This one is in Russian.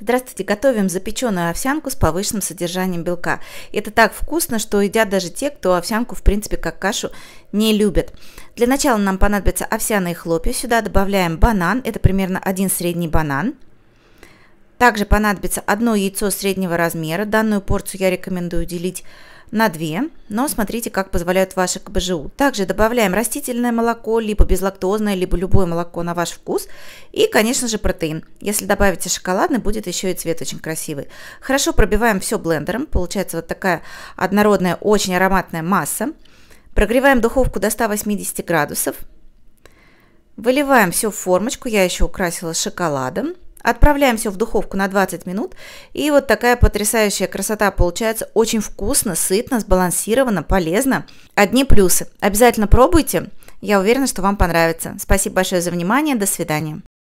Здравствуйте, готовим запеченную овсянку с повышенным содержанием белка. Это так вкусно, что едят даже те, кто овсянку в принципе как кашу не любят. Для начала нам понадобятся овсяные хлопья. Сюда добавляем банан, это примерно один средний банан. Также понадобится одно яйцо среднего размера. Данную порцию я рекомендую делить на 2, но смотрите, как позволяют ваши КБЖУ. Также добавляем растительное молоко, либо безлактозное, либо любое молоко на ваш вкус. И, конечно же, протеин. Если добавите шоколадный, будет еще и цвет очень красивый. Хорошо пробиваем все блендером. Получается вот такая однородная, очень ароматная масса. Прогреваем духовку до 180 градусов. Выливаем все в формочку, я еще украсила шоколадом. Отправляем все в духовку на 20 минут. И вот такая потрясающая красота получается. Очень вкусно, сытно, сбалансированно, полезно. Одни плюсы. Обязательно пробуйте. Я уверена, что вам понравится. Спасибо большое за внимание. До свидания.